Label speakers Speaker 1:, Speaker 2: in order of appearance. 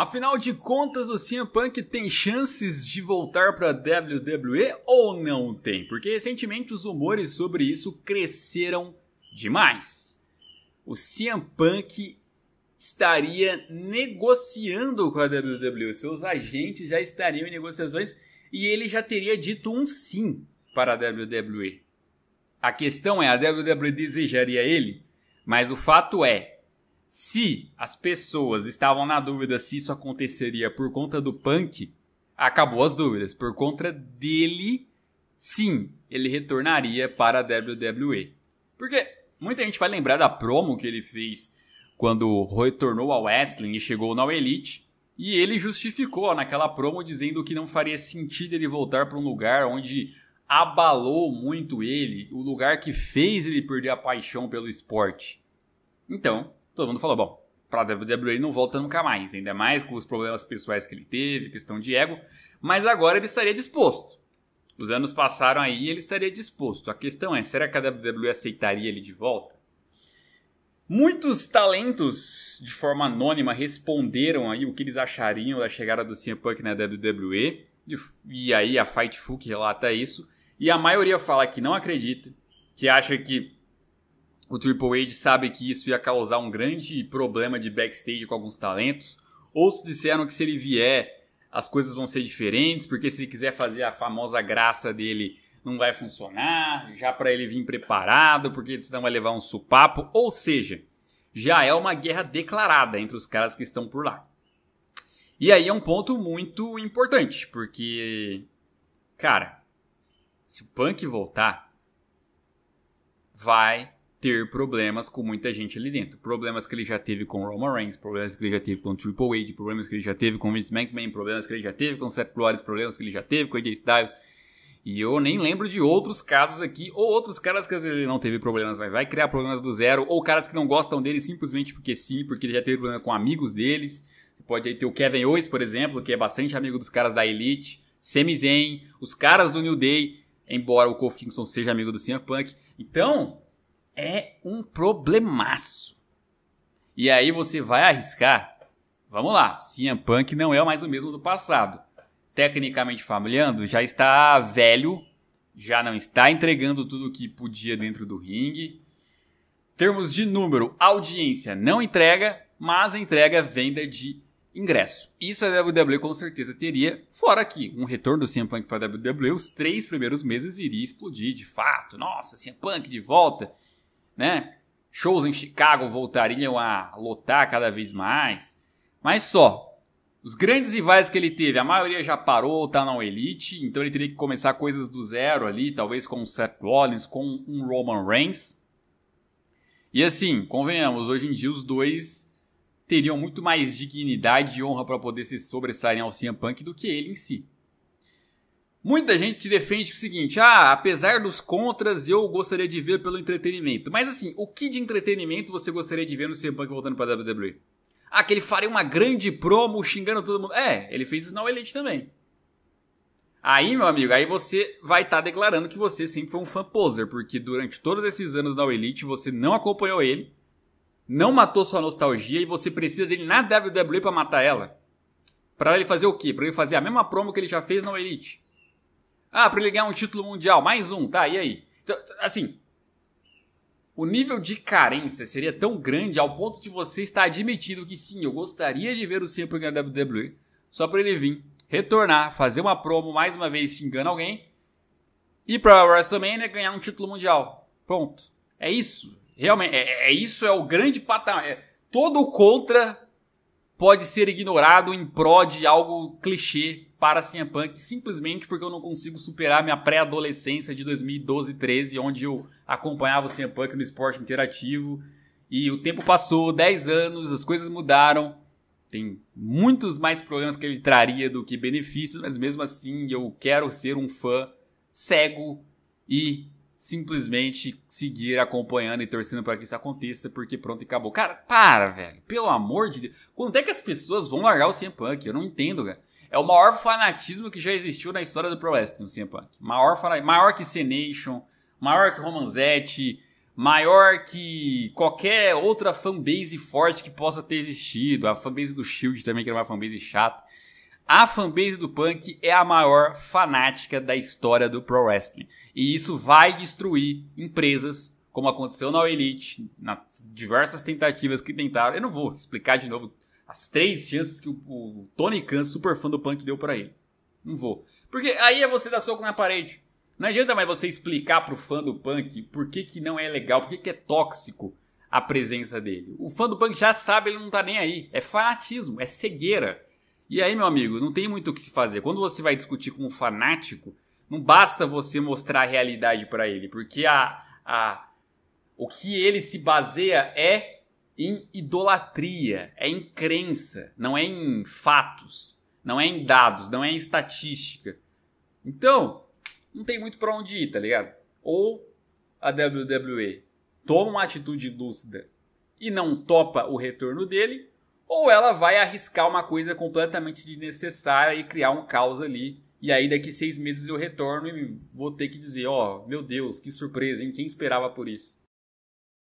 Speaker 1: Afinal de contas, o CM Punk tem chances de voltar para WWE ou não tem? Porque recentemente os rumores sobre isso cresceram demais. O CM Punk estaria negociando com a WWE, seus agentes já estariam em negociações e ele já teria dito um sim para a WWE. A questão é, a WWE desejaria ele? Mas o fato é, se as pessoas estavam na dúvida se isso aconteceria por conta do punk, acabou as dúvidas. Por conta dele, sim, ele retornaria para a WWE. Porque muita gente vai lembrar da promo que ele fez quando retornou ao wrestling e chegou na Elite. E ele justificou naquela promo dizendo que não faria sentido ele voltar para um lugar onde abalou muito ele, o lugar que fez ele perder a paixão pelo esporte. Então, todo mundo falou, bom, para WWE não volta nunca mais, ainda mais com os problemas pessoais que ele teve, questão de ego, mas agora ele estaria disposto. Os anos passaram aí e ele estaria disposto. A questão é, será que a WWE aceitaria ele de volta? Muitos talentos, de forma anônima, responderam aí o que eles achariam da chegada do CM Punk na WWE. E aí a Fightful relata isso. E a maioria fala que não acredita, que acha que o Triple H sabe que isso ia causar um grande problema de backstage com alguns talentos, ou se disseram que se ele vier as coisas vão ser diferentes, porque se ele quiser fazer a famosa graça dele não vai funcionar, já para ele vir preparado, porque senão vai levar um supapo, ou seja, já é uma guerra declarada entre os caras que estão por lá. E aí é um ponto muito importante, porque cara, se o Punk voltar, vai ter problemas com muita gente ali dentro. Problemas que ele já teve com Roman Reigns, problemas que ele já teve com Triple H, problemas que ele já teve com Vince McMahon, problemas que ele já teve com Seth Rollins, problemas que ele já teve com AJ Styles. E eu nem lembro de outros casos aqui, ou outros caras que às vezes ele não teve problemas, mas vai criar problemas do zero, ou caras que não gostam dele simplesmente porque sim, porque ele já teve problema com amigos deles. Você pode aí ter o Kevin Owens, por exemplo, que é bastante amigo dos caras da Elite, Sami Zayn, os caras do New Day, embora o Kofi Kingston seja amigo do CM Punk. Então, é um problemaço. E aí você vai arriscar? Vamos lá, CM Punk não é mais o mesmo do passado. Tecnicamente falando, já está velho, já não está entregando tudo o que podia dentro do ringue. Termos de número, audiência não entrega, mas entrega venda de ingresso. Isso a WWE com certeza teria, fora que um retorno do CM Punk para a WWE, os três primeiros meses iria explodir de fato. Nossa, CM Punk de volta né? Shows em Chicago voltariam a lotar cada vez mais. Mas só, os grandes rivais que ele teve, a maioria já parou, tá na Elite, então ele teria que começar coisas do zero ali, talvez com o Seth Rollins, com um Roman Reigns. E assim, convenhamos, hoje em dia os dois teriam muito mais dignidade e honra para poder se sobressair ao CM Punk do que ele em si. Muita gente defende o seguinte: ah, apesar dos contras, eu gostaria de ver pelo entretenimento. Mas assim, o que de entretenimento você gostaria de ver no CM Punk voltando pra WWE? Ah, que ele faria uma grande promo xingando todo mundo. É, ele fez isso na Elite também. Aí, meu amigo, aí você vai estar tá declarando que você sempre foi um fã poser, porque durante todos esses anos na Elite você não acompanhou ele, não matou sua nostalgia e você precisa dele na WWE para matar ela. Para ele fazer o quê? Para ele fazer a mesma promo que ele já fez na Elite ah, para ele ganhar um título mundial, mais um, tá, e aí? Então, assim, o nível de carência seria tão grande ao ponto de você estar admitindo que sim, eu gostaria de ver o Cien na WWE, só para ele vir, retornar, fazer uma promo mais uma vez xingando alguém e para WrestleMania ganhar um título mundial. Ponto. É isso. Realmente, é, é isso é o grande patamar. É todo contra pode ser ignorado em prol de algo clichê para CM Punk, simplesmente porque eu não consigo superar minha pré-adolescência de 2012 13, onde eu acompanhava o CM Punk no esporte interativo. E o tempo passou, 10 anos, as coisas mudaram. Tem muitos mais problemas que ele traria do que benefícios, mas mesmo assim eu quero ser um fã cego e simplesmente seguir acompanhando e torcendo para que isso aconteça, porque pronto, e acabou. Cara, para, velho. Pelo amor de Deus. Quando é que as pessoas vão largar o CM Punk? Eu não entendo, cara. É o maior fanatismo que já existiu na história do Pro Wrestling, o CM Punk. Maior, maior que C-Nation, maior que Romanzetti, maior que qualquer outra fanbase forte que possa ter existido. A fanbase do Shield também, que era uma fanbase chata. A fanbase do Punk é a maior fanática da história do pro wrestling. E isso vai destruir empresas, como aconteceu na Elite, nas diversas tentativas que tentaram. Eu não vou explicar de novo as três chances que o, o Tony Khan, super fã do Punk, deu para ele. Não vou. Porque aí é você dar soco na parede. Não adianta mais você explicar pro fã do Punk por que, que não é legal, por que, que é tóxico a presença dele. O fã do Punk já sabe, ele não tá nem aí. É fanatismo, é cegueira. E aí, meu amigo, não tem muito o que se fazer. Quando você vai discutir com um fanático, não basta você mostrar a realidade para ele, porque a, a, o que ele se baseia é em idolatria, é em crença, não é em fatos, não é em dados, não é em estatística. Então, não tem muito para onde ir, tá ligado? Ou a WWE toma uma atitude lúcida e não topa o retorno dele, ou ela vai arriscar uma coisa completamente desnecessária e criar um caos ali. E aí daqui seis meses eu retorno e vou ter que dizer, ó, oh, meu Deus, que surpresa, hein? Quem esperava por isso?